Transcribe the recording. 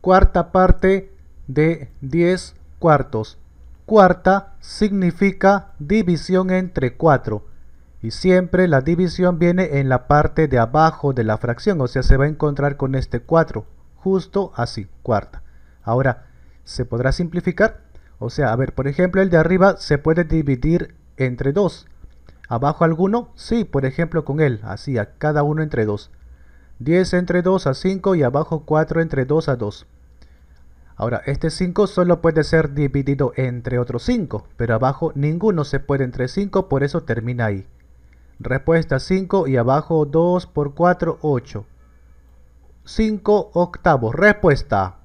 cuarta parte de 10 cuartos. Cuarta significa división entre 4 y siempre la división viene en la parte de abajo de la fracción, o sea se va a encontrar con este 4, justo así, cuarta. Ahora, ¿se podrá simplificar? O sea, a ver, por ejemplo el de arriba se puede dividir entre 2. ¿Abajo alguno? Sí, por ejemplo con él, así, a cada uno entre 2. 10 entre 2 a 5 y abajo 4 entre 2 a 2. Ahora, este 5 solo puede ser dividido entre otros 5, pero abajo ninguno se puede entre 5, por eso termina ahí. Respuesta 5 y abajo 2 por 4, 8. 5 octavos. Respuesta.